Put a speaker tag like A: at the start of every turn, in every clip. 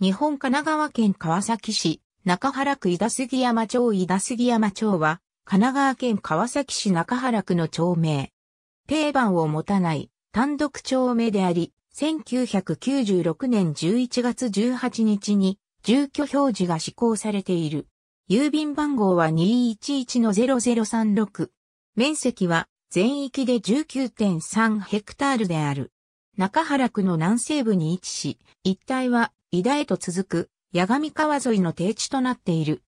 A: 日本
B: 神奈川県川崎市、中原区伊田杉山町伊田杉山町は、神奈川県川崎市中原区の町名。定番を持たない単独町名であり、1996年11月18日に住居表示が施行されている。郵便番号は211-0036。面積は全域で19.3ヘクタールである。中原区の南西部に位置し、一帯は伊田へと続く、八神川沿いの低地となっている。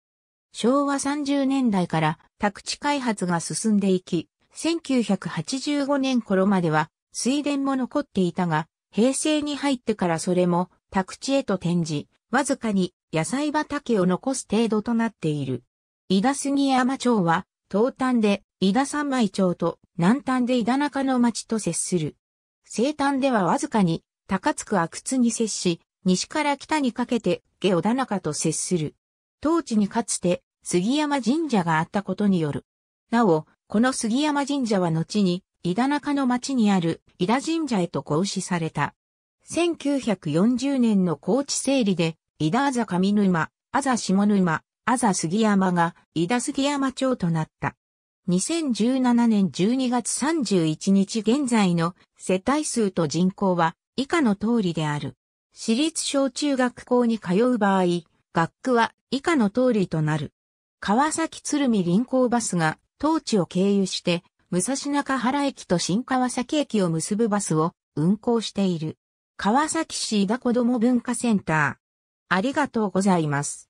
B: 昭和30年代から宅地開発が進んでいき、1985年頃までは水田も残っていたが、平成に入ってからそれも宅地へと転じ、わずかに野菜畑を残す程度となっている。伊田杉山町は、東端で伊田三枚町と南端で伊田中の町と接する。西端ではわずかに高津区阿久津に接し、西から北にかけて下尾田中と接する。当地にかつて杉山神社があったことによる。なお、この杉山神社は後に、井田中の町にある井田神社へと合祀された。1940年の高知整理で、井田あざ上沼、あざ下沼、あざ杉山が井田杉山町となった。2017年12月31日現在の世帯数と人口は以下の通りである。私立小中学校に通う場合、学区は以下の通りとなる。川崎鶴見臨港バスが当地を経由して、武蔵中原駅と新川崎駅を結ぶバスを運行している。川崎市伊田子ども文化センター。
A: ありがとうございます。